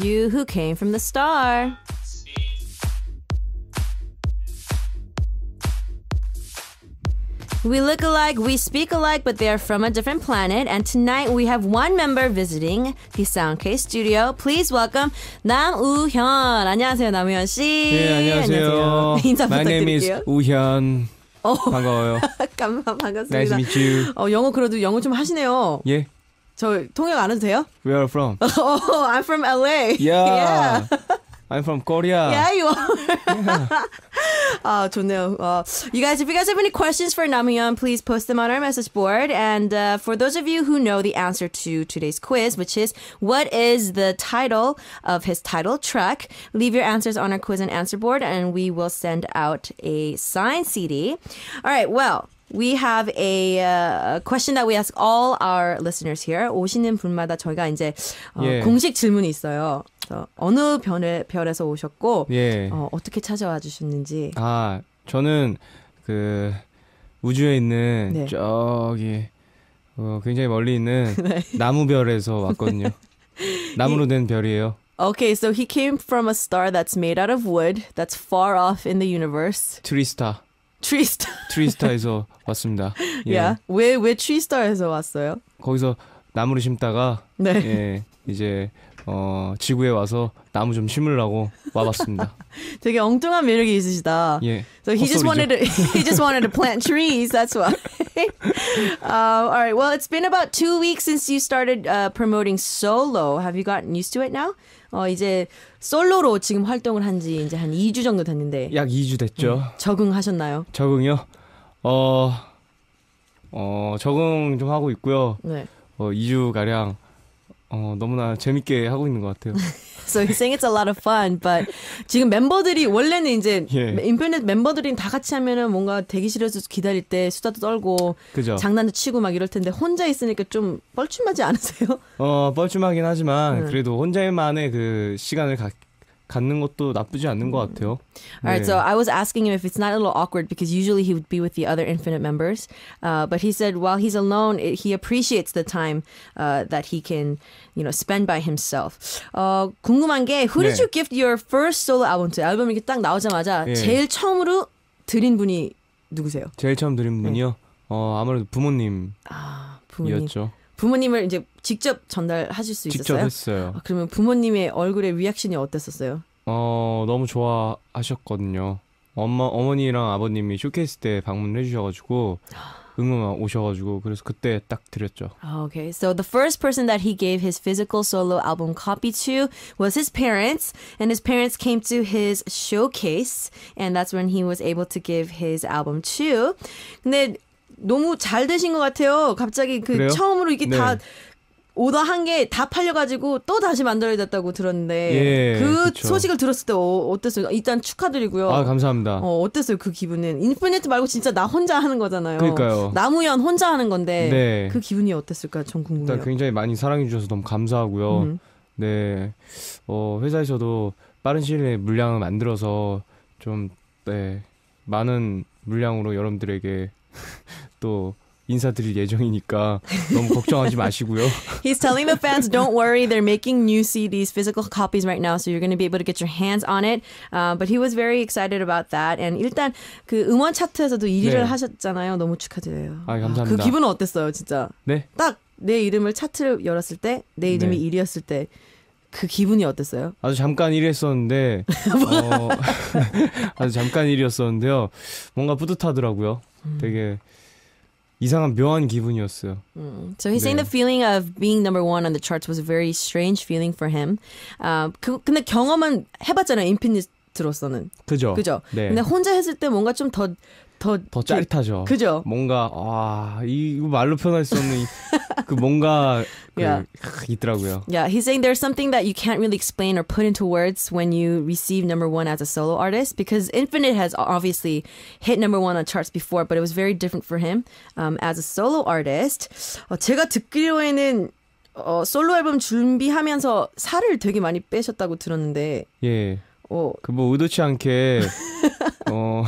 You who came from the star. We look alike, we speak alike, but they are from a different planet. And tonight we have one member visiting the Soundcase studio. Please welcome Nam Woo Hyun. 안녕하세요, Nam Hyun 씨. 네, 안녕하세요. 인사 My name is Woo Hyun. 어, 반가워요. 감사합니다. Nice to meet you. 어, 영어 그래도 영어 좀 하시네요. 예. 저 통역 안 해도 돼요? Where are you from? oh, I'm from LA. Yeah. yeah. I'm from Korea. Yeah, you are. Yeah. 아, 좋네요. Uh, you guys, if you guys have any questions for Namhyun, please post them on our message board. And uh, for those of you who know the answer to today's quiz, which is what is the title of his title track, leave your answers on our quiz and answer board, and we will send out a signed CD. All right, well. We have a uh, question that we ask all our listeners here. 오시는 분마다 저희가 이제 어, 예. 공식 질문이 있어요. 그래서 어느 별에, 별에서 오셨고 예. 어, 어떻게 찾아와 주셨는지. 아 저는 그 우주에 있는 네. 저기 어, 굉장히 멀리 있는 네. 나무별에서 왔거든요. 나무로 된 별이에요. Okay, so he came from a star that's made out of wood that's far off in the universe. 트리스타. 트리스타. 트리스타에서 왔습니다. 예. Yeah. 왜왜 트리스타에서 왔어요? 거기서 나무를 심다가 네. 예, 이제 어, 지구에 와서 나무 좀 심으려고 와봤습니다. 되게 엉뚱한 매력이 있으시다. 예. So he 헛소리죠. just wanted to he just wanted to plant trees. That's why. um, all right. Well, it's been about two weeks since you started uh, promoting solo. Have you gotten used to it now? 어 이제 솔로로 지금 활동을 한 지 이제 한 2주 정도 됐는데 약 2주 됐죠. 음, 적응하셨나요? 적응요? 어, 어 적응 좀 하고 있고요. 네. 어 2주 가량 어 너무나 재밌게 하고 있는 것 같아요. So he's saying it's a lot of fun, but 지금 멤버들이 원래는 이제 예. 인터넷 멤버들이 다 같이 하면은 뭔가 대기실에서 기다릴 때 수다도 떨고 그죠. 장난도 치고 막 이럴 텐데 혼자 있으니까 좀 뻘쭘하지 않으세요? 어 뻘쭘하긴 하지만 음. 그래도 혼자만의 그 시간을 갖 갖는 것도 나쁘지 않는 것 같아요. Alright, so I was asking him if it's not a little awkward because usually he would be with the other Infinite members, uh, but he said while he's alone, it, he appreciates the time uh, that he can, you know, spend by himself. 어, 궁금한 게 Who did 네. you give your first solo album to? 앨범 이렇게 딱 나오자마자 예. 제일 처음으로 드린 분이 누구세요? 제일 처음 드린 분이요. 네. 어 아무래도 부모님이었죠. 아, 부모님. 부모님을 이제 직접 전달하실 수 직접 있었어요? 했어요. 아, 그러면 부모님의 얼굴의 리액션이 어땠었어요? 어 너무 좋아하셨거든요. 엄마 어머니랑 아버님이 쇼케이스 때 방문해 주셔가지고 응원 오셔가지고 그래서 그때 딱 드렸죠. Okay, so the first person that he gave his physical solo album copy to was his parents, and his parents came to his showcase, and that's when he was able to give his album to. 근데 너무 잘 되신 것 같아요. 갑자기 그 그래요? 처음으로 이게 네. 다 오더 한 게 다 팔려가지고 또 다시 만들어졌다고 들었는데 예, 그 그쵸. 소식을 들었을 때 어, 땠어요 일단 축하드리고요. 아 감사합니다. 어, 어땠어요 그 기분은? 인피니트 말고 진짜 나 혼자 하는 거잖아요. 그러니까요. 나무현 혼자 하는 건데 네. 그 기분이 어땠을까 전 궁금해요. 일단 굉장히 많이 사랑해 주셔서 너무 감사하고요. 음. 네, 어, 회사에서도 빠른 시일 내에 물량을 만들어서 좀 네, 많은 물량으로 여러분들에게 또 인사드릴 예정이니까 너무 걱정하지 마시고요. He's telling the fans, don't worry, they're making new CDs, physical copies right now, so you're going to be able to get your hands on it. Uh, but he was very excited about that. And 일단 그 음원 차트에서도 1위를 네. 하셨잖아요. 너무 축하드려요. 아 감사합니다. 그 기분은 어땠어요, 진짜? 네. 딱 내 이름을 차트를 열었을 때, 내 이름이 네. 1위였을 때. 그 기분이 어땠어요? 아주 잠깐 일했었는데 뭐? 어, 아주 잠깐 일이었었는데요. 뭔가 뿌듯하더라고요. 음. 되게 이상한 묘한 기분이었어요. m 음. So he's 네. saying the feeling of being number one on the charts was a very strange feeling for him. u 아, 그, 근데 경험은 해봤잖아요. 인피니트로서는. 그죠. 그죠. 네. 근데 혼자 했을 때 뭔가 좀더 더, 더 짜릿하죠. 그죠? 뭔가 아, 이 말로 표현할 수 없는 그 뭔가 그, yeah. 있더라고요. Yeah, he's saying there's something that you can't really explain or put into words when you receive number 1 as a solo artist because Infinite has obviously hit number 1 on charts before but it was very different for him um, as a solo artist. 어, 제가 듣기로에는 어, 솔로 앨범 준비하면서 살을 되게 많이 빼셨다고 들었는데 예. 어. 그뭐 의도치 않게 어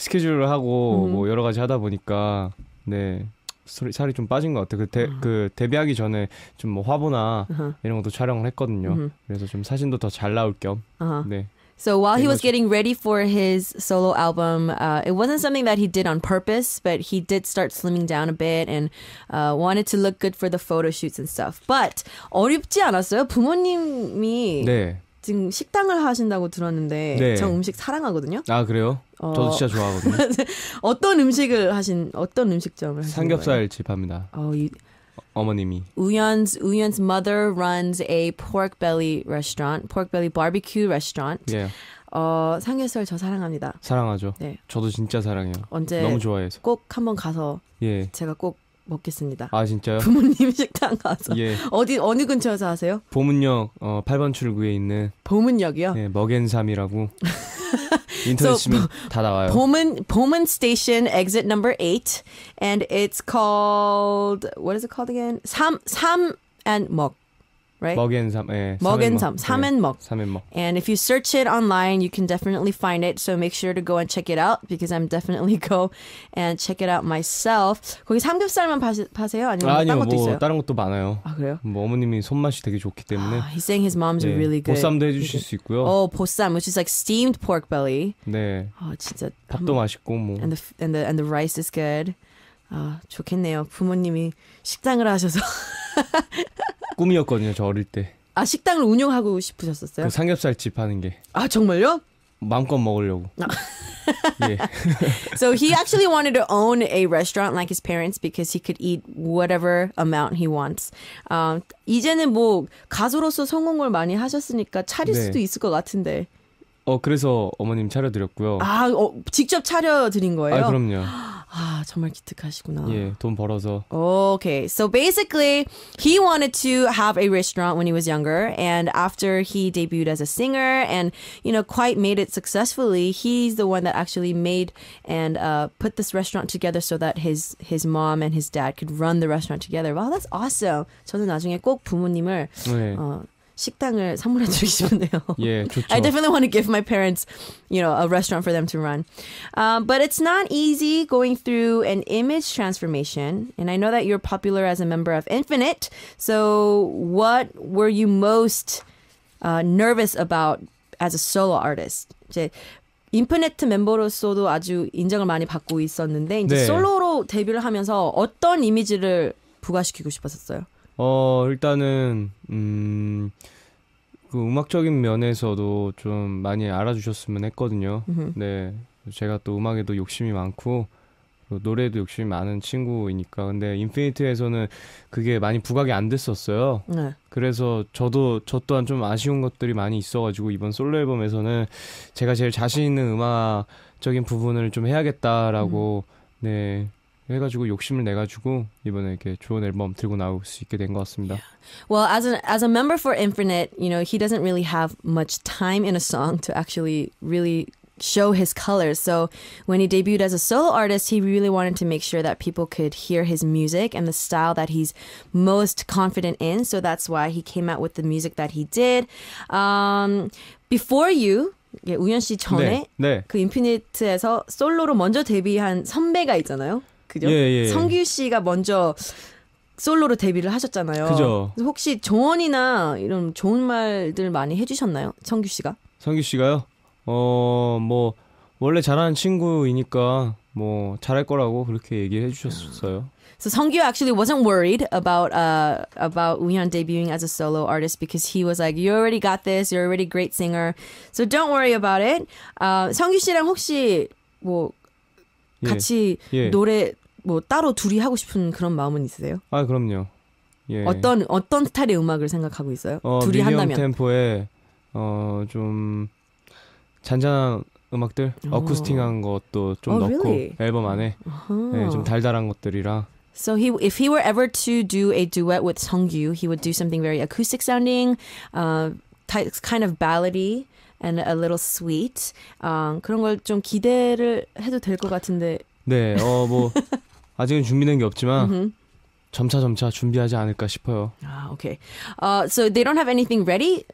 스케줄을 하고 음. 뭐 여러 가지 하다 보니까 네 살이 좀 빠진 것 같아요. 그, 데, 음. 그 데뷔하기 전에 좀 뭐 화보나 uh-huh. 이런 것도 촬영을 했거든요. Uh-huh. 그래서 좀 사진도 더 잘 나올 겸. Uh-huh. 네. So while he was getting ready for his solo album, uh, it wasn't something that he did on purpose, but he did start slimming down a bit and uh, wanted to look good for the photo shoots and stuff. But 어렵지 않았어요? 부모님이 네. 지금 식당을 하신다고 들었는데 네. 저 음식 사랑하거든요. 아 그래요? 어... 저도 진짜 좋아하거든요. 네. 어떤 음식을 하신 어떤 음식점을 하신 삼겹살 거예요? 집 합니다. 어, 이... 어, 어머님이 우연's 우연's mother runs a pork belly restaurant, pork belly barbecue restaurant. 예. 어, 삼겹살 저 사랑합니다. 사랑하죠. 네. 저도 진짜 사랑해요. 언제 너무 좋아해서 꼭 한번 가서 예. 제가 꼭 먹겠습니다. 아 진짜요? 부모님 식당 가서 예. 어디 어느 근처에서 하세요? 보문역 어, 8번 출구에 있는 보문역이요? 네, 먹앤삼이라고 인터넷 so, 다 나와요. 보문 보문 스테이션 exit number 8 and it's called what is it called again? 삼삼 and 먹 right? 먹앤삼, 예, 먹앤삼, 삼앤먹. 삼앤먹. And if you search it online, you can definitely find it. So make sure to go and check it out because I'm definitely go and check it out myself. 거기 삼겹살만 파시, 파세요? 아니면 아니요, 뭐 다른 것도 뭐 있어요? 다른 것도 많아요. 아 그래요? 뭐 어머님이 손맛이 되게 좋기 때문에. Ah, he's saying his mom's 예, really good. 보쌈도 해주실 수 있고요. Oh, 보쌈, which is like steamed pork belly. 네. 아 진짜. 밥도 맛있고 뭐. And the and the and the rice is good. 아 좋겠네요. 부모님이 식당을 하셔서. 꿈이었거든요, 저 어릴 때. 아, 식당을 운영하고 싶으셨었어요? 그 삼겹살 집 하는 게. 아, 정말요? 마음껏 먹으려고. yeah. so he actually wanted to own a restaurant like his parents because he could eat whatever amount he wants. 아, 이제는 뭐 가수로서 성공을 많이 하셨으니까 차릴 네. 수도 있을 것 같은데. 어 그래서 어머님 차려드렸고요. 아 어, 직접 차려드린 거예요? 아 그럼요. 아 정말 기특하시구나. 예, 돈 벌어서. Okay, so basically he wanted to have a restaurant when he was younger, and after he debuted as a singer and you know quite made it successfully, he's the one that actually made and uh, put this restaurant together so that his his mom and his dad could run the restaurant together. Wow, that's awesome. 저는 나중에 꼭 부모님을 네. 어, 식당을 선물해 싶네요. 예, 좋죠. I definitely want to give my parents, you know, a restaurant for them to run. Um, but it's not easy going through an image transformation. And I know that you're popular as a member of Infinite. So what were you most uh, nervous about as a solo artist? 이제 인프네트 멤버로서도 아주 인정을 많이 받고 있었는데 이제 네. 솔로로 데뷔를 하면서 어떤 이미지를 부각시키고 싶었었어요? 어, 일단은, 음, 그 음악적인 면에서도 좀 많이 알아주셨으면 했거든요. 네. 제가 또 음악에도 욕심이 많고, 노래도 욕심이 많은 친구이니까. 근데 인피니트에서는 그게 많이 부각이 안 됐었어요. 네. 그래서 저도, 저 또한 좀 아쉬운 것들이 많이 있어가지고, 이번 솔로 앨범에서는 제가 제일 자신 있는 음악적인 부분을 좀 해야겠다라고, 음. 네. 해가지고 욕심을 내 가지고 이번에 이렇게 좋은 앨범 들고 나올 수 있게 된 것 같습니다. Yeah. Well, as a as a member for Infinite, you know, he doesn't really have much time in a song to actually really show his colors. So when he debuted as a solo artist, he really wanted to make sure that people could hear his music and the style that he's most confident in. So that's why he came out with the music that he did. Um, before you. 예, 우연 씨 전에 네, 네. 그 인피니트에서 솔로로 먼저 데뷔한 선배가 있잖아요. 그죠? 예, 예. 성규 씨가 먼저 솔로로 데뷔를 하셨잖아요. 그죠. 그래서 혹시 조언이나 이런 좋은 말들 많이 해주셨나요, 성규 씨가? 성규 씨가요? 어, 뭐 원래 잘하는 친구이니까 뭐 잘할 거라고 그렇게 얘기해 주셨어요. So Songyu actually wasn't worried about uh, about Woohyun debuting as a solo artist because he was like, "You already got this. You're already a great singer. So don't worry about it." Uh, 성규 씨랑 혹시 뭐 같이 예, 예. 노래 뭐 따로 둘이 하고 싶은 그런 마음은 있으세요? 아 그럼요. 예. 어떤 어떤 스타일의 음악을 생각하고 있어요? 어, 둘이 한다면 템포에 어, 좀 잔잔한 음악들, 오. 어쿠스틱한 것도 좀 oh, 넣고 really? 앨범 안에 uh-huh. 네, 좀 달달한 것들이라. So he, if he were ever to do a duet with Sungyu, he would do something very acoustic sounding, uh, kind of ballady. and a little sweet. 어, 그런 걸 좀 기대를 해도 될것 같은데. 네, 어, 뭐, 아직은 준비된 게 없지만 mm-hmm. 점차 점차 준비하지 않을까 싶어요. Ah, okay. Uh, so they don't have anything ready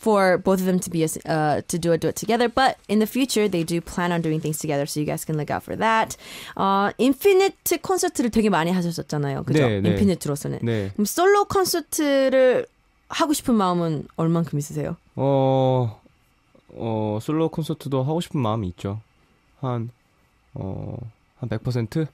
for both of them to be uh, to do a duet together. But in the future, they do plan on doing things together, so you guys can look out for that. 어, 인피니트 콘서트를 되게 많이 하셨었잖아요, 그죠? 네, 네. 인피니트로서는. 네. 그럼 솔로 콘서트를 하고 싶은 마음은 얼만큼 있으세요? 어, 어 솔로 콘서트도 하고 싶은 마음이 있죠. 한 어. 100%?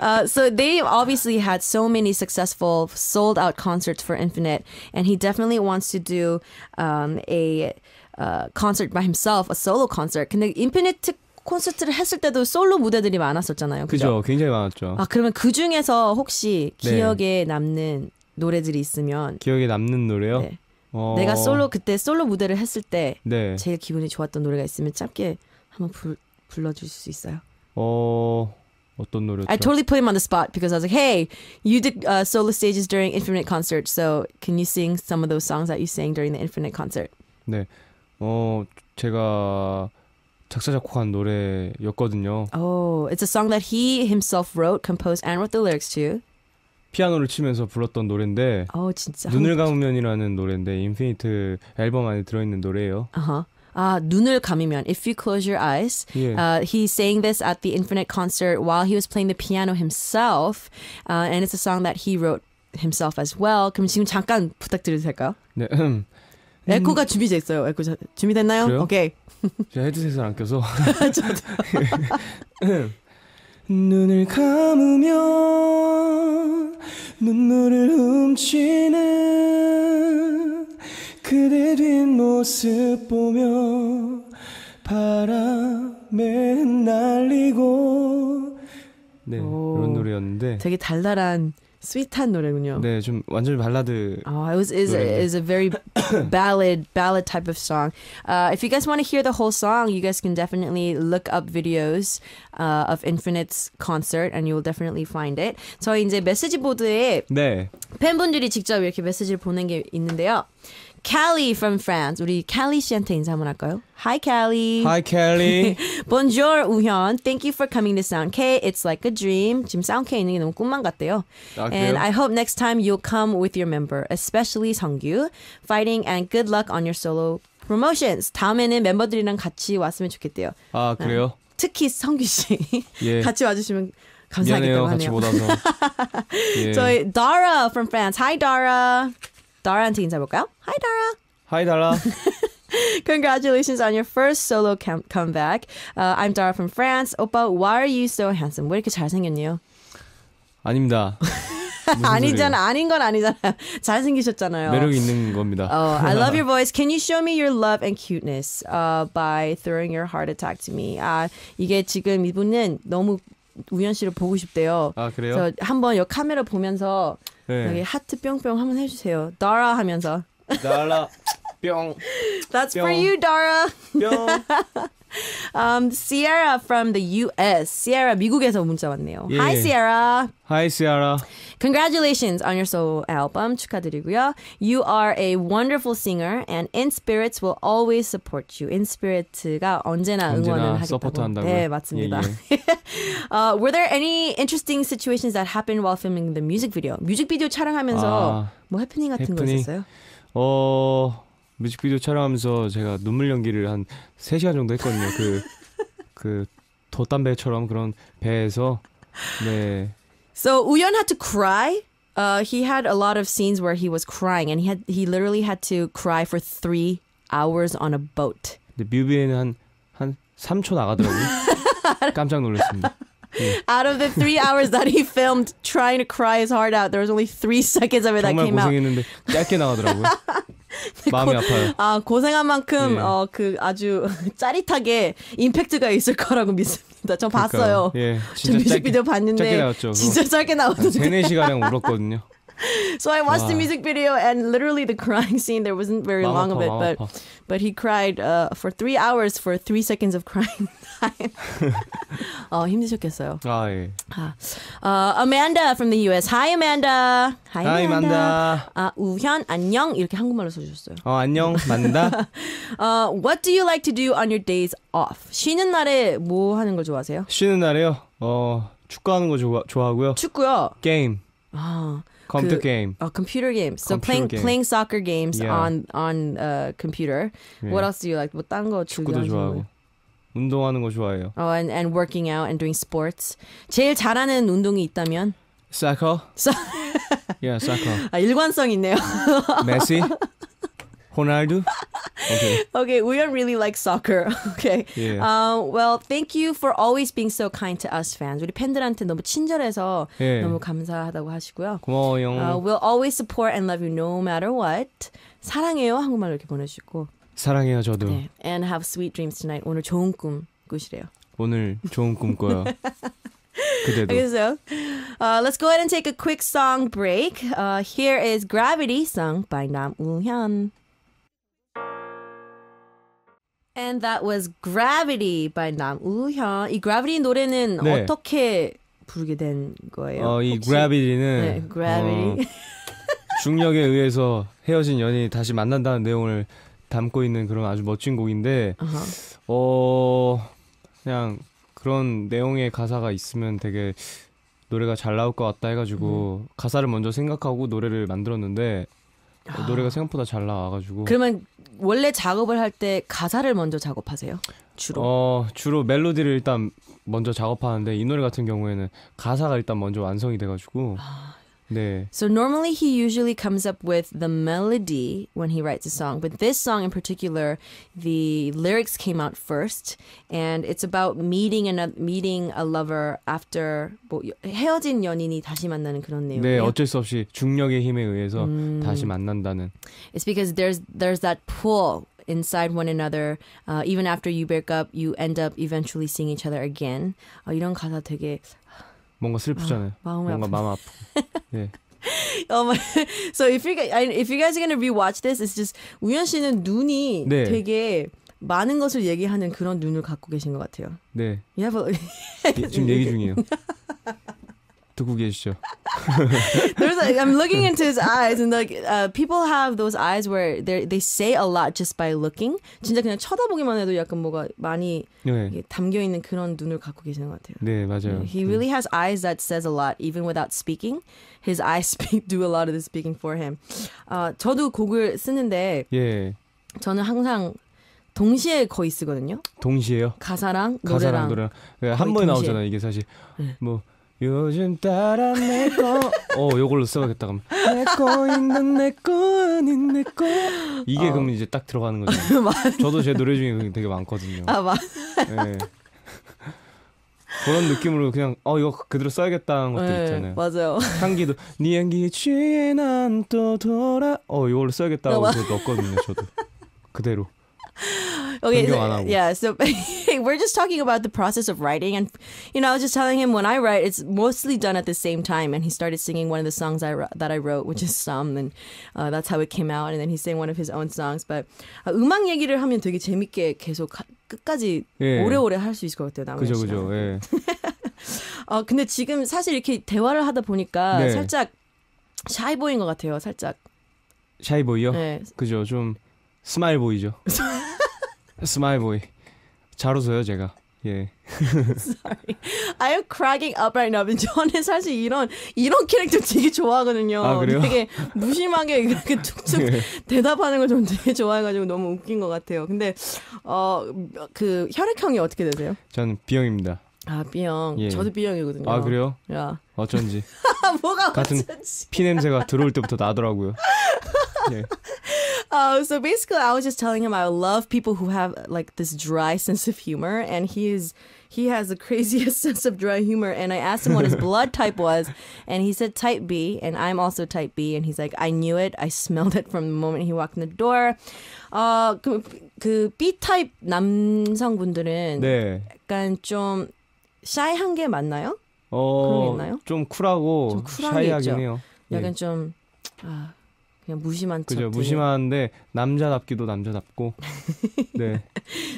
uh, so they obviously had so many successful sold out concerts for Infinite, and he definitely wants to do um, a uh, concert by himself, a solo concert. 근데 인피니트 콘서트를 했을 때도 솔로 무대들이 많았었잖아요. 그죠? 그죠 굉장히 많았죠. 아, 그러면 그 중에서 혹시 네. 기억에 남는 노래들이 있으면 기억에 남는 노래요? 네. 어... 내가 솔로 그때 솔로 무대를 했을 때 네. 제일 기분이 좋았던 노래가 있으면 짧게 한번 불, 불러줄 수 있어요? 어 어떤 노래죠? I totally put him on the spot because I was like, "Hey, you did uh, solo stages during Infinite concert, so can you sing some of those songs that you sang during the Infinite concert?" 네, 어 제가 작사 작곡한 노래였거든요. Oh, it's a song that he himself wrote, composed, and wrote the lyrics to. 피아노를 치면서 불렀던 노래인데 oh, 진짜? 눈을 감으면이라는 노래인데 인피니트 앨범 안에 들어있는 노래예요. Uh-huh. 아, 눈을 감으면 if you close your eyes. Yeah. Uh, he's saying this at the Infinite concert while he was playing the piano himself. Uh, and it's a song that he wrote himself as well. 그럼 지금 잠깐 부탁드려도 될까요? 네. 음. 에코가 준비됐어요 에코 자, 준비됐나요? 그래요? 오케이. 제가 헤드셋을 안 껴서. 눈을 감으면 눈물을 훔치는 그대 뒷모습 보며 바람에 날리고 네 오, 그런 노래였는데 되게 달달한 스윗한 노래군요. 네, 좀 완전 발라드. Oh, it was is a, is a very ballad ballad type of song. Uh, if you guys want to hear the whole song, you guys can definitely look up videos uh, of Infinite's concert, and you will definitely find it. 저희 이제 메시지 보드에 네. 팬분들이 직접 이렇게 메시지를 보낸 게 있는데요. Kelly from France. 우리 Kelly 씨한테 인사 한번 할까요? Hi, Kelly. Hi, Kelly. Bonjour, 우현. Thank you for coming to Sound K. It's like a dream. 지금 Sound K 있는 게 너무 꿈만 같대요. 아, and I hope next time you'll come with your member, especially 성규. Fighting and good luck on your solo promotions. 다음에는 멤버들이랑 같이 왔으면 좋겠대요. 아, 그래요? 아, 특히 성규 씨. 예. 같이 와주시면 감사하겠다고 미안해요, 하네요. 같이 못 와서. 예. 저희 Dara from France. Hi, Dara. Dara한테 인사해볼까요? Hi, Dara. Hi, Dara. Congratulations on your first solo com- comeback. Uh, I'm Dara from France. Oppa, why are you so handsome? 왜 이렇게 잘생겼니요? 아닙니다. 아니잖아. 아닌 건 아니잖아. 잘생기셨잖아요. 매력 있는 겁니다. Oh, I love your voice. Can you show me your love and cuteness uh, by throwing your heart attack to me? 아, 이게 지금 이분은 너무 우연 씨를 보고 싶대요. 아 그래요? 그 한번 여 카메라 보면서 네. 여기 하트 뿅뿅 한번 해주세요. 나라 하면서. 나라 That's for you, Dara. um, Sierra from the US. Sierra 미국에서 문자 왔네요. 예. Hi Sierra. Hi Sierra. Congratulations on your solo album. 축하드리고요. You are a wonderful singer and In Spirits will always support you. In Spirits가 언제나 응원을 하겠다고. 네, 맞습니다. uh, were there any interesting situations that happened while filming the music video? 뮤직비디오 촬영하면서 아, 뭐 해프닝 같은 해프닝. 거 있었어요? 어 뮤직비디오 촬영하면서 제가 눈물 연기를 한 3시간 정도 했거든요. 그, 그, 돛담배처럼 그런 배에서, 네. So Uyeon had to cry. Uh, he had a lot of scenes where he was crying, and he had he literally had to cry for three hours on a boat. 근데 뮤비에는 한한 3초 나가더라고요. 깜짝 놀랐습니다. out of the three hours that he filmed trying to cry his heart out, there was only three seconds of it that 정말 came out. 고생했는데 짧게 나가더라고요. 마음이 아파요. 아 고생한 만큼 예. 어그 아주 짜릿하게 임팩트가 있을 거라고 믿습니다. 저 봤어요. 예, 저 뮤직비디오 짧게, 봤는데 짧게 나왔죠. 진짜 짧게 나왔던데. 3, 4시간량 울었거든요. so I watched wow. the music video and literally the crying scene. There wasn't very long of it, but but he cried uh, for three hours for three seconds of crying time. 어 oh, 힘드셨겠어요. 아 예. Uh, Amanda from the US. Hi Amanda. Hi, Hi Amanda. 아 우현 안녕 이렇게 한국말로 써주셨어요. 어 안녕 만다. uh, what do you like to do on your days off? 쉬는 날에 뭐 하는 걸 좋아하세요? 쉬는 날에요. 어 축구하는 거 좋아 좋아하고요. 축구요. 게임. 아 computer 그, game. Oh, computer games. So computer playing game. playing soccer games yeah. on on uh, computer. Yeah. What else do you like? 뭐딴거 축구도 좋아하고. 운동하는 거 좋아해요. Oh, and and working out and doing sports. 제일 잘하는 운동이 있다면? Soccer. So- yeah, soccer. 아, 일관성 있네요. 메시. r o n a l o k a y okay, we d n really like soccer. Okay. Yeah. Uh, well, thank you for always being so kind to us fans. 우리 팬들한테 너무 친절해서 예. 너무 감사하다고 하시고요. 고마워요. Uh, we'll always support and love you no matter what. 사랑해요 한국말로 이렇게 보내주고. 사랑해요 저도. 네. And have sweet dreams tonight. 오늘 좋은 꿈 꾸시래요. 오늘 좋은 꿈 꿔요. 그대도. 알겠어요. Uh, let's go ahead and take a quick song break. Uh, here is Gravity sung by Nam Woo Hyun. And that was Gravity by 남우현. 이 Gravity 노래는 네. 어떻게 부르게 된 거예요? 어, 이 Gravity는 네, Gravity. 어, 중력에 의해서 헤어진 연인이 다시 만난다는 내용을 담고 있는 그런 아주 멋진 곡인데 uh-huh. 어 그냥 그런 내용의 가사가 있으면 되게 노래가 잘 나올 것 같다 해가지고 음. 가사를 먼저 생각하고 노래를 만들었는데 아. 뭐 노래가 생각보다 잘 나와가지고. 그러면 원래 작업을 할 때 가사를 먼저 작업하세요? 주로? 어, 주로 멜로디를 일단 먼저 작업하는데 이 노래 같은 경우에는 가사가 일단 먼저 완성이 돼가지고. 아, 네. So normally he usually comes up with the melody when he writes a song, but this song in particular, the lyrics came out first, and it's about meeting and meeting a lover after 뭐 헤어진 연인이 다시 만나는 그런 내용이에요. 네, 어쩔 수 없이 중력의 힘에 의해서 음. 다시 만난다는. It's because there's there's that pull inside one another. Uh, even after you break up, you end up eventually seeing each other again. 어, 이런 가사 되게 뭔가 슬프잖아요. 아, 뭔가 마음 아프고. 예. um, so if you guys, if you guys are gonna rewatch this, it's just 우연 씨는 눈이 네. 되게 많은 것을 얘기하는 그런 눈을 갖고 계신 것 같아요. 네. You have a... 지금 얘기 중이에요. 듣고 계시죠? There's like I'm looking into his eyes and like uh, people have those eyes where they they say a lot just by looking. 진짜 그냥 쳐다보기만 해도 약간 뭐가 많이 네. 담겨 있는 그런 눈을 갖고 계시는 것 같아요. 네 맞아요. He really has eyes that says a lot even without speaking. His eyes speak do a lot of the speaking for him. Uh, 저도 곡을 쓰는데 예. 저는 항상 동시에 거의 쓰거든요. 동시에요? 가사랑 노래랑, 가사랑 노래랑 네, 한 번에 동시에. 나오잖아요. 이게 사실 네. 뭐 요즘 따라 내꺼 어 요걸로 써야겠다 그럼 내꺼 있는 내꺼 아닌 내꺼 이게 어. 그럼 이제 딱 들어가는 거죠 저도 제 노래 중에 되게 많거든요 아 맞. 네. 그런 느낌으로 그냥 어 이거 그대로 써야겠다 는 것들 네, 있잖아요. 맞아요. 향기도 네향기취난또 돌아 어 이걸로 써야겠다고 아, 넣었거든요 저도 그대로. okay so, yeah so we're just talking about the process of writing and you know i was just telling him when i write it's mostly done at the same time and he started singing one of the songs I, that i wrote which is some and uh, that's how it came out and then he sang one of his own songs but uh, 음악 얘기를 하면 되게 재밌게 계속 끝까지 오래오래 할수 있을 것 같아요 그죠 그죠 예. 어, 근데 지금 사실 이렇게 대화를 하다 보니까 네. 살짝 샤이보인 것 같아요 살짝 샤이보이요? 네. 그죠 좀 스마일보이죠 스마일 보이. 잘 웃어요, 제가. 예. Sorry. I'm cracking up right now. 저는 사실 이런 이런 캐릭터 되게 좋아하거든요. 아, 그래요? 되게 무심하게 이렇게 툭툭 예. 대답하는 걸 좀 되게 좋아해가지고 너무 웃긴 것 같아요. 근데 어 그 혈액형이 어떻게 되세요? 저는 B형입니다. 아 B형. 예. 저도 B형이거든요. 아 그래요? 야. 어쩐지. 뭐가 같은 어쩐지. 피 냄새가 들어올 때부터 나더라고요. 예. Uh, so basically, I was just telling him I love people who have like this dry sense of humor, and he's he has the craziest sense of dry humor. And I asked him what his blood type was, and he said type B, and I'm also type B. And he's like, I knew it, I smelled it from the moment he walked in the door. Uh, 그, 그 B 타입 남성분들은 네. 약간 좀 샤이한 게 맞나요? 어, 그런 좀 쿨하고 좀 샤이하긴 해요. 약간 네. 좀 아, 그냥 무심한 척. 그죠, 무심한데 남자답기도 남자답고. 네.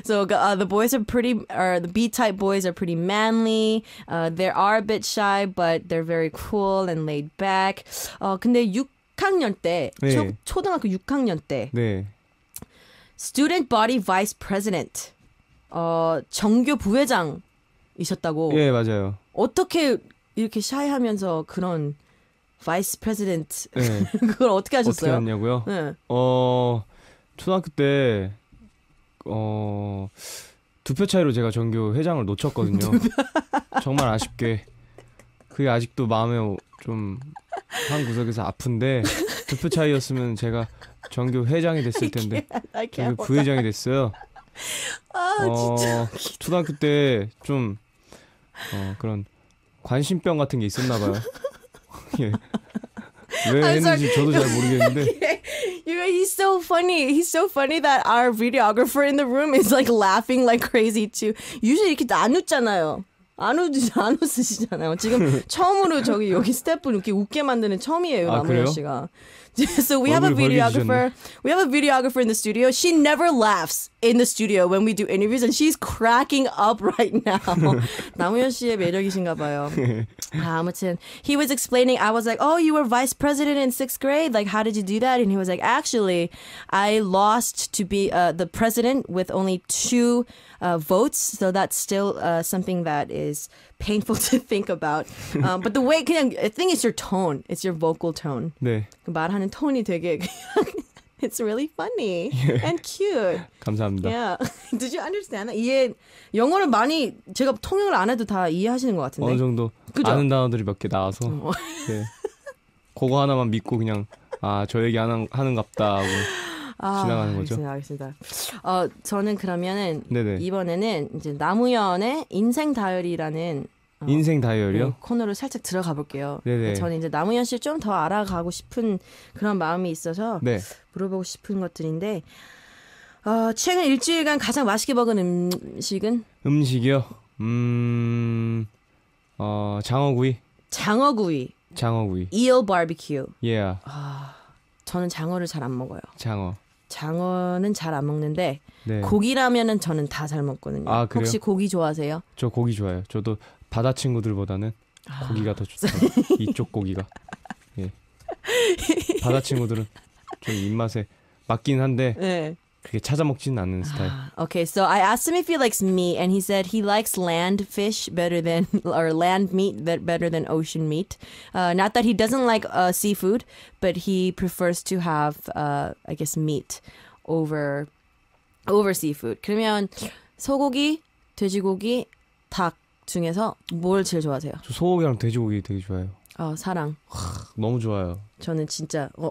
So uh, the boys are pretty, or uh, the B-type boys are pretty manly. Uh, they are a bit shy, but they're very cool and laid back. 어, 근데 6학년 때, 네. 초, 초등학교 6학년 때, 네. Student Body Vice President, 어, 정교 부회장 이셨다고. 예, 맞아요. 어떻게 이렇게 샤이하면서 그런 바이스 프레지던트 네. 그걸 어떻게 하셨어요? 어떻게 했냐고요? 네. 어 초등학교 때 어. 두표 차이로 제가 전교 회장을 놓쳤거든요. 정말 아쉽게 그게 아직도 마음에 좀 한 구석에서 아픈데 두표 차이였으면 제가 전교 회장이 됐을 텐데 I c 부회장이 됐어요. 아, 어, 초등학교 때좀 어, 그런 관심병 같은 게 있었나 봐요. 예. 왜 했는지 저도 잘 모르겠는데. You know, he's so funny. He's so funny that our videographer in the room is like laughing like crazy too. Usually 이렇게 안 웃잖아요. 안, 웃, 안 웃으시잖아요. 지금 처음으로 저기 여기 스태프분 이렇게 웃게 만드는 처음이에요, 아, 남우현 씨가. 그래요? so we have a videographer. We have a videographer in the studio. She never laughs in the studio when we do interviews, and she's cracking up right now. 남우현 씨의 매력이신가 봐요. 아무튼 he was explaining. I was like, "Oh, you were vice president in sixth grade. Like, how did you do that?" And he was like, "Actually, I lost to be uh, the president with only two uh, votes. So that's still uh, something that is." painful to think about. Um, but the way 그냥 I think it's your tone. It's your vocal tone. 네. 그 말하는 톤이 되게 It's really funny 예. and cute. 감사합니다. Yeah. Did you understand? 이해 영어를 많이 제가 통역을 안 해도 다 이해하시는 것 같은데. 어느 정도 그죠? 아는 단어들이 몇개 나와서. 어. 네. 그거 하나만 믿고 그냥 아저 얘기 하는 하는갑다 하고. 아, 지나가는 거죠. 알겠습니다, 어, 저는 그러면은 네네. 이번에는 이제 나무연의 인생 다이어리라는 어. 인생 다이어리요? 네, 코너로 살짝 들어가 볼게요. 네네. 네. 그러니까 저는 이제 남우현 씨를 좀더 알아가고 싶은 그런 마음이 있어서 네. 물어보고 싶은 것들인데 어, 최근 일주일간 가장 맛있게 먹은 음식은? 음식이요? 음, 어, 장어구이. 장어구이. 장어구이. 이어 바비큐. 예. Yeah. 아, 저는 장어를 잘 안 먹어요. 장어. 장어는 잘 안 먹는데 네. 고기라면은 저는 다 잘 먹거든요. 아, 혹시 고기 좋아하세요? 저 고기 좋아요 저도 바다 친구들보다는 아. 고기가 더 좋다. 이쪽 고기가. 예. 바다 친구들은 좀 입맛에 맞긴 한데 네. 그게 찾아 먹지는 않는 스타일. Okay, so I asked him if he likes meat, and he said he likes land fish better than or land meat better than ocean meat. Uh, not that he doesn't like uh, seafood, but he prefers to have, uh, I guess, meat over over seafood. 그러면 소고기, 돼지고기, 닭 중에서 뭘 제일 좋아하세요? 저 소고기랑 돼지고기 되게 좋아해요. 아 사랑. 너무 좋아요. 저는 진짜 어,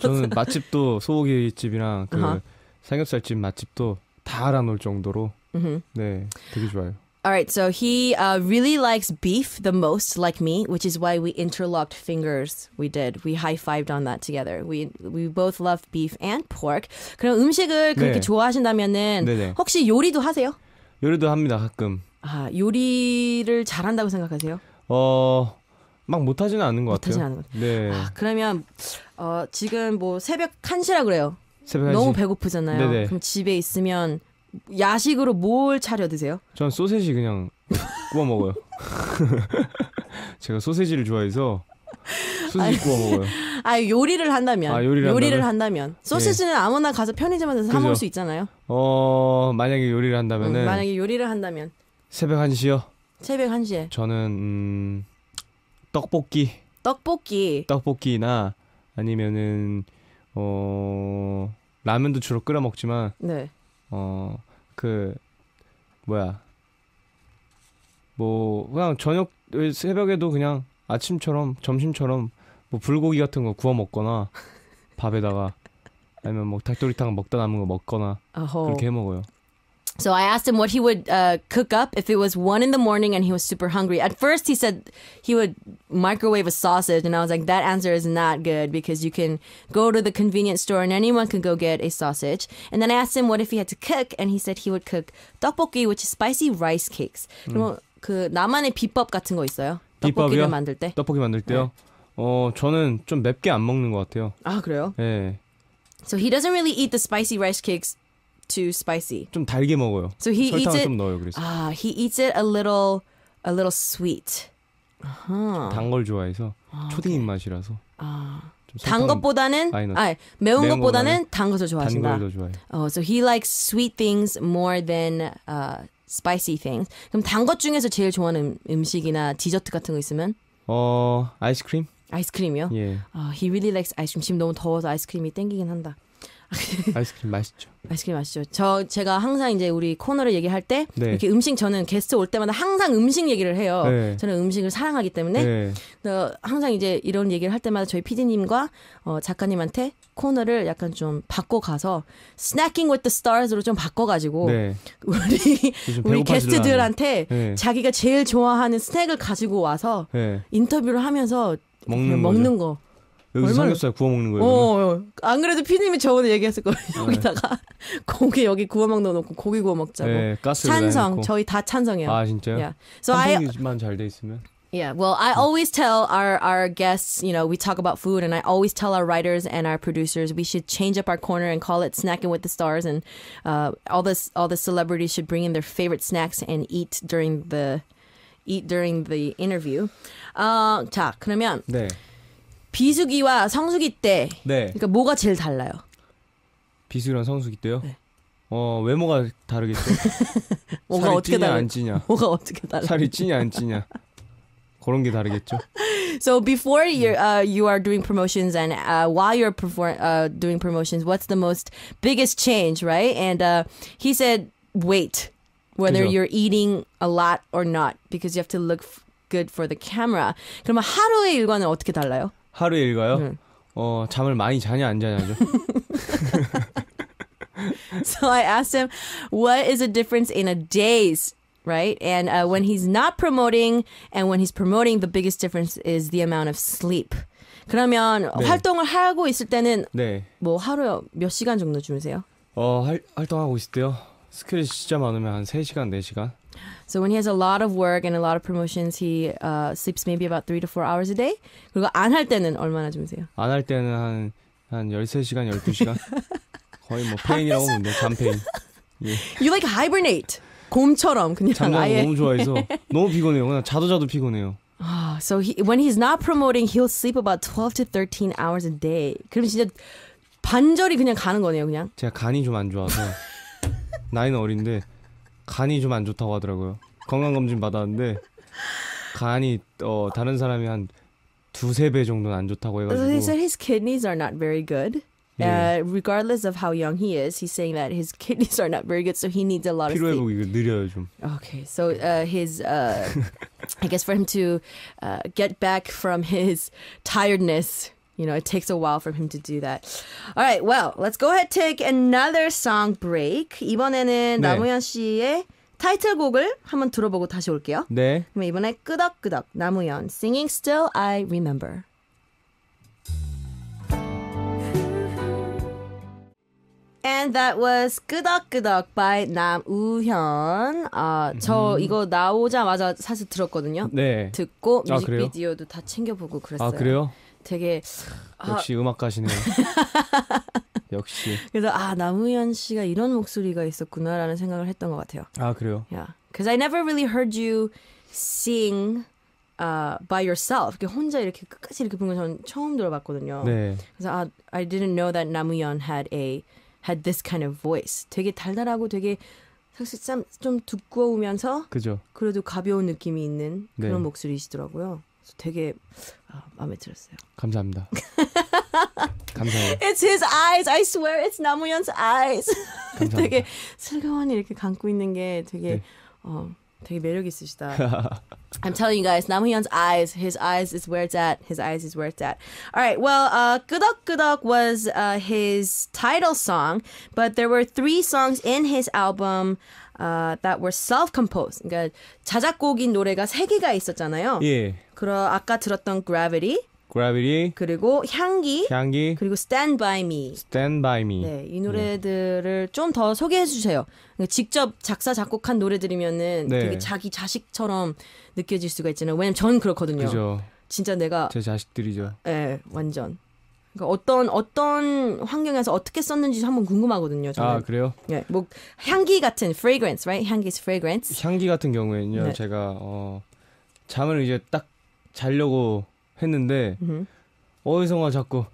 저는 맛집도 소고기 집이랑 그 uh-huh. 삼겹살 집 맛집도 다 알아놓을 정도로 mm-hmm. 네 되게 좋아요. All right, so he uh, really likes beef the most, like me, which is why we interlocked fingers. We did. We high fived on that together. We we both love beef and pork. 그럼 음식을 그렇게 네. 좋아하신다면은 네네. 혹시 요리도 하세요? 요리도 합니다 가끔. 아, 요리를 잘한다고 생각하세요? 어, 막 못하지는 않는 것 같아요. 못하지는 않은 것 같아요. 네. 아, 그러면, 어, 지금 뭐 새벽 1시라 그래요. 새벽 1시. 너무 배고프잖아요. 네네. 그럼 집에 있으면 야식으로 뭘 차려 드세요? 전 소세지 그냥 구워 먹어요. 제가 소세지를 좋아해서 소세지 구워 먹어요. 아 요리를 한다면 아, 요리를, 요리를 한다면? 한다면, 네. 소시지는 예. 아무나 가서 편의점에서 사 먹을 수 있잖아요. 어 만약에 요리를 한다면 음, 만약에 요리를 한다면 새벽 1시요? 새벽 1시에. 저는 음, 떡볶이. 떡볶이. 떡볶이나 아니면은 어 라면도 주로 끓여 먹지만 네. 어 그 뭐야 뭐 그냥 저녁 새벽에도 그냥 아침처럼 점심처럼 뭐 불고기 같은 거 구워 먹거나 밥에다가 아니면 뭐 닭도리탕 먹다 남은 거 먹거나 어허. 그렇게 해 먹어요. So I asked him what he would uh, cook up if it was one in the morning and he was super hungry. At first, he said he would microwave a sausage, and I was like, that answer is not good because you can go to the convenience store and anyone can go get a sausage. And then I asked him what if he had to cook, and he said he would cook tteokbokki, which is spicy rice cakes. Mm. 그럼 그 나만의 비법 같은 거 있어요? 떡볶이를 만들 때? 떡볶이 만들 때요. 어 저는 좀 맵게 안 먹는 것 같아요. 아 그래요? 네. So he doesn't really eat the spicy rice cakes too spicy. 좀 달게 먹어요. So he eats it. 좀 넣어요. 그래서. Ah, e eats it a little, a little sweet. Uh-huh. 단걸 좋아해서 아, 초딩 입맛이라서. 아. 단 것보다는 아 매운, 것보다는 단 것을 좋아하신다. 단 좋아해. Oh, so he likes sweet things more than uh, spicy things. 그럼 단 것 중에서 제일 좋아하는 음식이나 디저트 같은 거 있으면? 어, 아이스크림? 아이스크림이요? 예. Yeah. 아, uh, he really likes 아이스크림. 지금 너무 더워서 아이스크림이 땡기긴 한다. 아이스크림 맛있죠. 아이스크림 맛있죠. 저 제가 항상 이제 우리 코너를 얘기할 때 네. 이렇게 음식 저는 게스트 올 때마다 항상 음식 얘기를 해요. 네. 저는 음식을 사랑하기 때문에 네. 어, 항상 이제 이런 얘기를 할 때마다 저희 PD님과 어, 작가님한테 코너를 약간 좀 바꿔 가서 스낵킹 with the stars로 좀 바꿔 가지고 네. 우리 우리 게스트들한테 네. 자기가 제일 좋아하는 스낵을 가지고 와서 네. 인터뷰를 하면서 먹는, 먹는 거. 여기서 얼마나... 삼겹살 구워 먹는 거예요. 어, 어, 안 그래도 피님이 저번에 얘기했을 거예요. 네. 여기다가 고기 여기 구워 막 넣어놓고 고기 구워 먹자고. 네, 가스 찬성. 저희 다 찬성이에요. 아 진짜요? Yeah. So 한국만 I... 잘돼 있으면. Yeah, well, I always tell our, our guests, you know, we talk about food, and I always tell our writers and our producers we should change up our corner and call it "Snacking with the Stars," and uh, all this all the celebrities should bring in their favorite snacks and eat during the eat during the interview. Uh, 자, 그러면 네. 비수기와 성수기 때 네. 그러니까 뭐가 제일 달라요? 비수기랑 성수기 때요? 네. 어 외모가 다르겠죠. 뭐가 살이 어떻게 찌냐 달라? 안 찌냐. 뭐가 어떻게 달라? 살이 찌냐 안 찌냐. 그런 게 다르겠죠. So before you uh, you are doing promotions and uh, while you're perform uh, doing promotions, what's the most biggest change, right? And uh, he said weight, whether 그죠. you're eating a lot or not, because you have to look good for the camera. 그러면 하루의 일과는 어떻게 달라요? 하루 일과요? 응. 어, 잠을 많이 자냐 안 자냐죠. so I asked him, what is the difference in a day's right? And uh, when he's not promoting and when he's promoting, the biggest difference is the amount of sleep. 그러면 네. 활동을 하고 있을 때는 네. 뭐 하루에 몇 시간 정도 주무세요? 어, 활, 활동하고 있을 때요? 스케줄이 진짜 많으면 한 3시간, 4시간? So when he has a lot of work and a lot of promotions, he uh, sleeps maybe about 3 to 4 hours a day. 그리고 안 할 때는 얼마나 주무세요? 안 할 때는 한, 한 13시간, 12시간? 거의 뭐 페인이라고 보면 돼, 잠페인. 예. You like hibernate. 곰처럼 그냥 잠자 아예. 너무 좋아해서 너무 피곤해요. 그냥 자도 자도 피곤해요. a so he, when he's not promoting, he'll sleep about 12 to 13 hours a day. 그럼 진짜 반절이 그냥 가는 거네요, 그냥. 제가 간이 좀 안 좋아서 나이는 어린데 간이 좀 안 좋다고 하더라고요. 건강검진 받았는데 간이 어 다른 사람이 한 두세 배 정도는 안 좋다고 해가지고. So he said his kidneys are not very good. Uh, regardless of how young he is, he's saying that his kidneys are not very good, so he needs a lot of sleep. 이거 느려요 좀. Okay, so uh, his, uh, I guess for him to uh, get back from his tiredness, you know, it takes a while for him to do that. All right, well, let's go ahead take another song break. 이번에는 네. 남우현 씨의 타이틀곡을 한번 들어보고 다시 올게요. 네. 그럼 이번에 끄덕끄덕 남우현 Singing Still I Remember. And that was 끄덕끄덕 by 남우현. 아, 저 음. 이거 나오자마자 사실 들었거든요. 네. 듣고 뮤직비디오도 아, 다 챙겨보고 그랬어요. 아, 그래요? 되게 아. 역시 음악가시네요. 역시. 그래서 아 남우현 씨가 이런 목소리가 있었구나라는 생각을 했던 것 같아요. 아 그래요? Yeah, because I never really heard you sing. Uh, by yourself 이렇게 혼자 이렇게 끝까지 이렇게 부는 건 저는 처음 들어봤거든요. 네. 그래서 아, I didn't know that 남우현 had a had this kind of voice. 되게 달달하고 되게 사실 좀 두꺼우면서 그죠. 그래도 가벼운 느낌이 있는 그런 네. 목소리시더라고요. 되게 아, 마음에 들었어요. 감사합니다. 감사해요. It's his eyes. I swear it's 남우현's eyes. 되게 슬그머니 이렇게 감고 있는 게 되게 네. 어 되게 매력 있으시다. I'm telling you guys, Namhyun's eyes, his eyes is where it's at. His eyes is where it's at. All right, well, uh, Gudok was uh, his title song, but there were three songs in his album uh, that were self-composed. 그러니까 자작곡인 노래가 세 개가 있었잖아요. 예. 그럼 아까 들었던 Gravity Gravity 그리고 향기 향기 그리고 Stand By Me Stand By Me 네, 이 네. 노래들을 좀 더 소개해 주세요. 그러니까 직접 작사 작곡한 노래들이면은 네. 되게 자기 자식처럼 느껴질 수가 있잖아요. 왜냐면 전 그렇거든요. 그죠. 진짜 내가 제 자식들이죠. 예, 네, 완전. 그러니까 어떤 어떤 환경에서 어떻게 썼는지 한번 궁금하거든요. 저는. 아 그래요? 네, 뭐 향기 같은 fragrance, right? 향기 is fragrance. 향기 같은 경우에는요, 네. 제가 어, 잠을 이제 딱 자려고 했는데 음. 어디선가 자꾸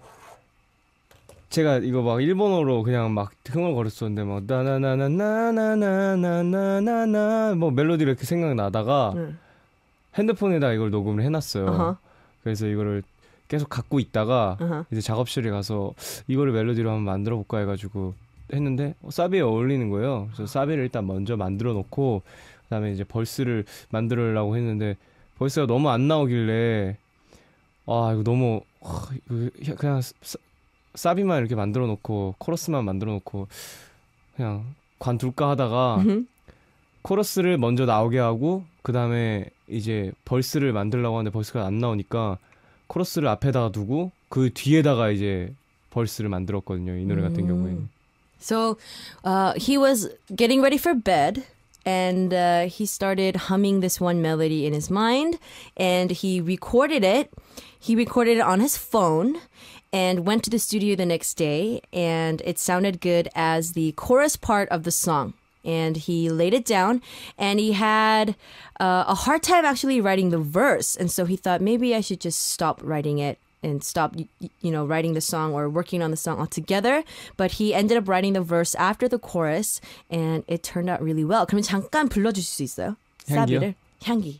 제가 이거 막 일본어로 그냥 막 흥얼거렸었는데 막 나나나나나나나나나 나뭐 멜로디가 이렇게 생각나다가 음. 핸드폰에다 이걸 녹음을 해놨어요. Uh-huh. 그래서 이거를 계속 갖고 있다가 uh-huh. 이제 작업실에 가서 이거를 멜로디로 한번 만들어 볼까 해가지고 했는데 어, 사비에 어울리는 거예요. 그래서 사비를 일단 먼저 만들어 놓고 그다음에 이제 벌스를 만들려고 했는데 벌써 너무 안 나오길래 아 이거 너무 그냥 사, 비만 이렇게 만들어 놓고 코러스만 만들어 놓고 그냥 관둘까 하다가 코러스를 먼저 나오게 하고 그 다음에 이제 벌스를 만들려고 하는데 벌스가 안 나오니까 코러스를 앞에다가 두고 그 뒤에다가 이제 벌스를 만들었거든요 이 노래 같은 음. 경우에는. So, uh, he was getting ready for bed. and uh, he started humming this one melody in his mind and he recorded it. He recorded it on his phone and went to the studio the next day and it sounded good as the chorus part of the song and he laid it down and he had uh, a hard time actually writing the verse and so he thought maybe i should just stop writing it and stopped you know writing the song or working on the song altogether. But he ended up writing the verse after the chorus, and it turned out really well. 그럼 잠깐 불러주실 수 있어요? 향기요? 사비를 향기.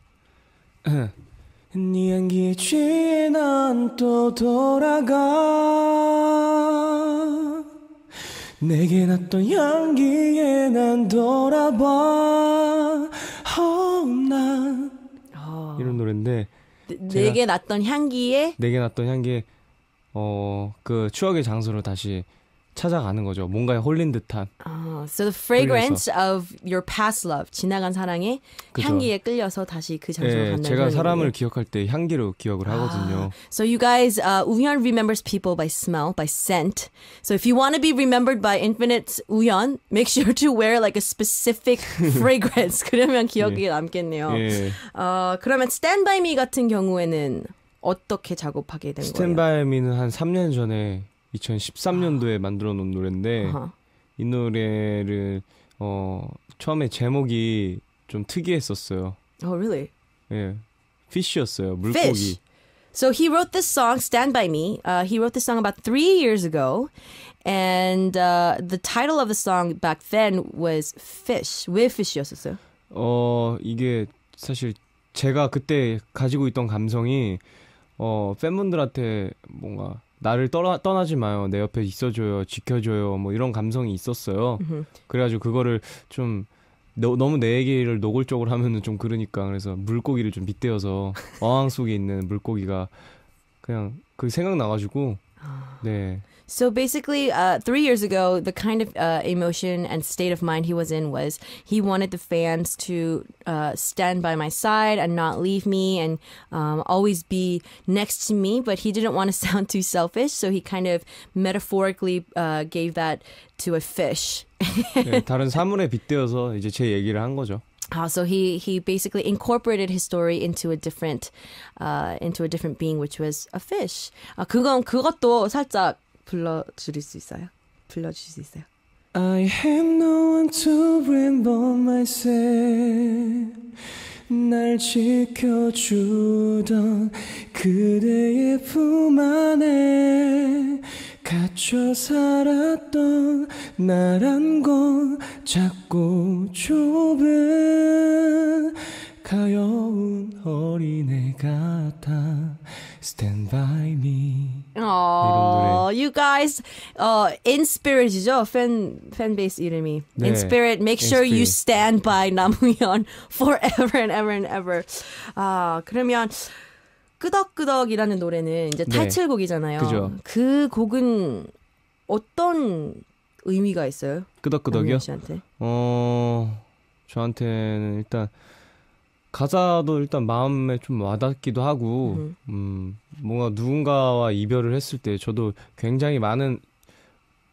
네 향기에 취해 난또 돌아가 내게 났던 향기에 난 돌아봐 oh, 난. 어. 이런 노래인데 내개 났던 향기에 내게 났던 향기에 어그 추억의 장소로 다시 찾아가는 거죠. 뭔가에 홀린 듯한. 아, so the fragrance 끌려서. of your past love, 지나간 사랑의 그쵸. 향기에 끌려서 다시 그 장소로 네, 간다는 제가 사람을 기억할 때 향기로 기억을 아. 하거든요. So you guys, uh, 우연 remembers people by smell, by scent. So if you want to be remembered by infinite 우연, make sure to wear like a specific fragrance. 그러면 기억이 네. 남겠네요. 네. 어, 그러면 Stand By Me 같은 경우에는 어떻게 작업하게 된 거예요? Stand By Me는 한 3년 전에 2013년도에 만들어 놓은 노래인데 아하. 이 노래를 어 처음에 제목이 좀 특이했었어요. Oh really? 예. Fish였어요. 물고기. Fish. So he wrote this song, Stand By Me. Uh, he wrote this song about three years ago. And uh, the title of the song back then was Fish. 왜 Fish였었어요? 어, 이게 사실 제가 그때 가지고 있던 감성이 어, 팬분들한테 뭔가 나를 떠나, 떠나지 마요. 내 옆에 있어줘요. 지켜줘요. 뭐 이런 감성이 있었어요. 그래가지고 그거를 좀 너, 무내 얘기를 노골적으로 하면은 좀 그러니까 그래서 물고기를 좀 빗대어서 어항 속에 있는 물고기가 그냥 그 생각 나가지고 네. So basically, uh, three years ago, the kind of uh, emotion and state of mind he was in was he wanted the fans to uh, stand by my side and not leave me and um, always be next to me, but he didn't want to sound too selfish, so he kind of metaphorically uh, gave that to a fish. 네, 다른 사물에 빗대어서 이제 제 얘기를 한 거죠. Uh, so he he basically incorporated his story into a different uh, into a different being, which was a fish. 아, uh, 그건 그것도 살짝 불러 주실 수 있어요? 불러 주실 수 있어요? I have no one to blame but myself. 날 지켜주던 그대의 품 안에 갇혀 살았던 나란 건 작고 좁은 가여운 어린애 같아 Stand by me 어, you guys 어, In Spirit이죠 팬, 팬베이스 이름이 네. In Spirit Make in sure spirit. you stand by 남우현 Forever and ever and ever 아 그러면 끄덕끄덕이라는 노래는 이제 타이틀곡이잖아요 그그 곡은 어떤 의미가 있어요? 끄덕끄덕이요? 어 저한테는 일단 가사도 일단 마음에 좀 와닿기도 하고 음. 음, 뭔가 누군가와 이별을 했을 때 저도 굉장히 많은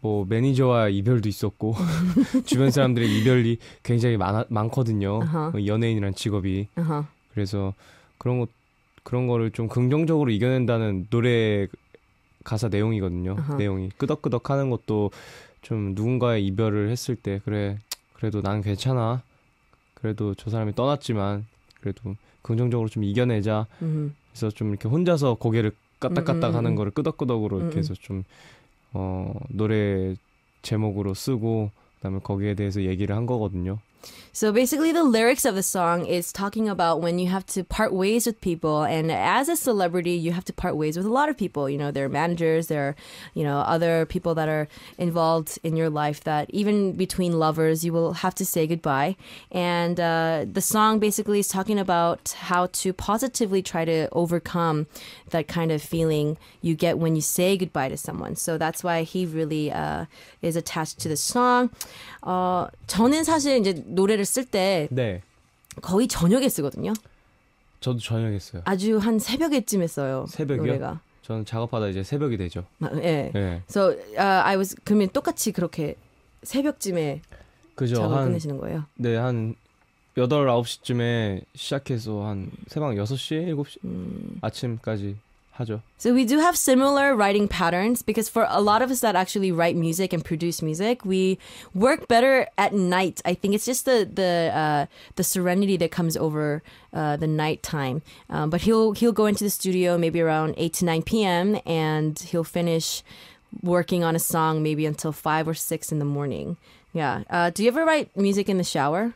뭐 매니저와 이별도 있었고 주변 사람들의 이별이 굉장히 많 많거든요. Uh-huh. 연예인이란 직업이 uh-huh. 그래서 그런 것 그런 거를 좀 긍정적으로 이겨낸다는 노래 가사 내용이거든요. Uh-huh. 내용이 끄덕끄덕하는 것도 좀 누군가의 이별을 했을 때 그래 그래도 난 괜찮아. 그래도 저 사람이 떠났지만 그래도 긍정적으로 좀 이겨내자. 음. 그래서 좀 이렇게 혼자서 고개를 까딱까딱 음. 하는 거를 끄덕끄덕으로 이렇게 음, 음. 해서 좀 어, 노래 제목으로 쓰고 그다음에 거기에 대해서 얘기를 한 거거든요. So basically, the lyrics of the song is talking about when you have to part ways with people, and as a celebrity, you have to part ways with a lot of people. You know, there are managers, there are you know other people that are involved in your life that even between lovers, you will have to say goodbye. And uh, the song basically is talking about how to positively try to overcome that kind of feeling you get when you say goodbye to someone. So that's why he really uh, is attached to the song. 어, uh, 저는 사실 이제 노래를 쓸때 네. 거의 저녁에 쓰거든요. 저도 저녁에 써요. 아주 한 새벽에쯤에 써요. 새벽이요? 노래가. 저는 작업하다 이제 새벽이 되죠. 아, 예. 예. So uh, I was 그러면 똑같이 그렇게 새벽쯤에 그죠. 작업 한, 끝내시는 거예요? 네, 한 8, 9시쯤에 시작해서 한 새벽 6시, 7시 음. 아침까지 하죠. So we do have similar writing patterns because for a lot of us that actually write music and produce music, we work better at night. I think it's just the the uh, the serenity that comes over uh, the nighttime. Um, but he'll he'll go into the studio maybe around eight to nine p.m. and he'll finish working on a song maybe until five or six in the morning. Yeah. Uh, do you ever write music in the shower?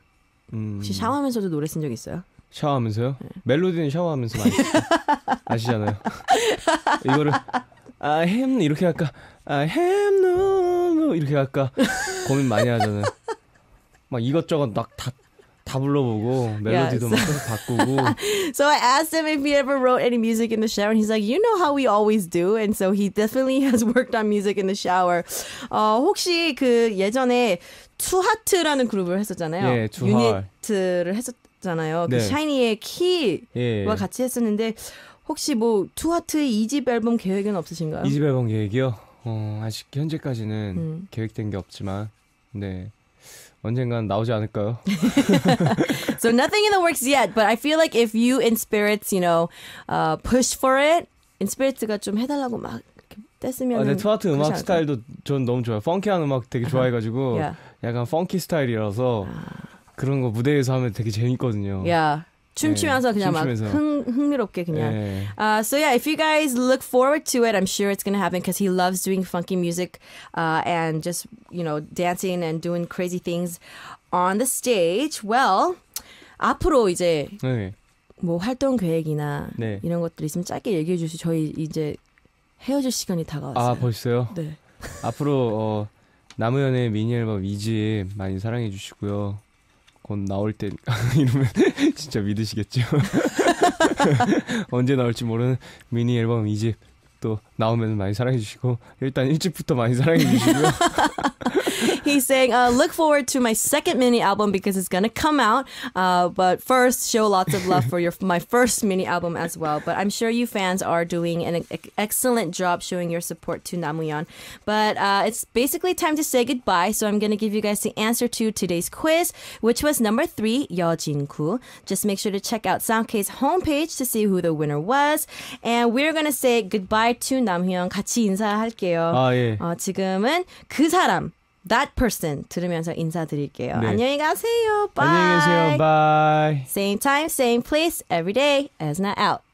음... 샤워하면서도 노래 쓴적 있어요? 샤워하면서요? 네. 멜로디는 샤워하면서 많이 아시잖아요. 이거를 아햄 이렇게 할까 아햄 노 이렇게 할까 고민 많이 하잖아요. 막 이것저것 막다 다 불러보고 멜로디도 yeah, so, 막 바꾸고. so I asked him if he ever wrote any music in the shower, and he's like, you know how we always do, and so he definitely has worked on music in the shower. 어 혹시 그 예전에 투하트라는 그룹을 했었잖아요. 예, 투하. 유니트를 했었. 잖아요. 네. 그 샤이니의 키와 예, 예. 같이 했었는데 혹시 뭐 투하트의 2집 앨범 계획은 없으신가요? 2집 앨범 계획이요? 어, 아직 현재까지는 음. 계획된 게 없지만 네. 언젠간 나오지 않을까요? so nothing in the works yet, but I feel like if you in spirits, you know, uh, push for it, in spirits가 좀 해달라고 막 뗐으면. 아, 네, 트와트 음악 않을까? 스타일도 전 너무 좋아요. 펑키한 음악 되게 좋아해가지고 yeah. 약간 펑키 스타일이라서 아. 그런 거 무대에서 하면 되게 재밌거든요. Yeah. 춤추면서 그냥 춤추면서. 막 흥, 흥미롭게 그냥. 네. Uh, so yeah, if you guys look forward to it, I'm sure it's gonna happen because he loves doing funky music uh, and just you know dancing and doing crazy things on the stage. Well, 앞으로 이제 네. 뭐 활동 계획이나 네. 이런 것들 있으면 짧게 얘기해 주시. 저희 이제 헤어질 시간이 다가왔어요. 아 벌써요? 네. 앞으로 어, 남우연의 미니 앨범 2집 많이 사랑해 주시고요. 곧 나올 때 이러면 진짜 믿으시겠죠? 언제 나올지 모르는 미니 앨범 2집 또 나오면 많이 사랑해 주시고 일단 일찍부터 많이 사랑해 주시고요. He's saying, uh, look forward to my second mini album because it's gonna come out. Uh, but first, show lots of love for your my first mini album as well. But I'm sure you fans are doing an excellent job showing your support to Namuyeon. But uh, it's basically time to say goodbye. So I'm gonna give you guys the answer to today's quiz, which was number three, Jin Ku. Just make sure to check out Soundcase homepage to see who the winner was, and we're gonna say goodbye to 남희영 같이 인사할게요. 아, 예. 어, 지금은 그 사람 that person 들으면서 인사드릴게요. 네. 안녕히 가세요. Bye. 안녕히 계세요. Bye. Same time, same place, every day. As not out.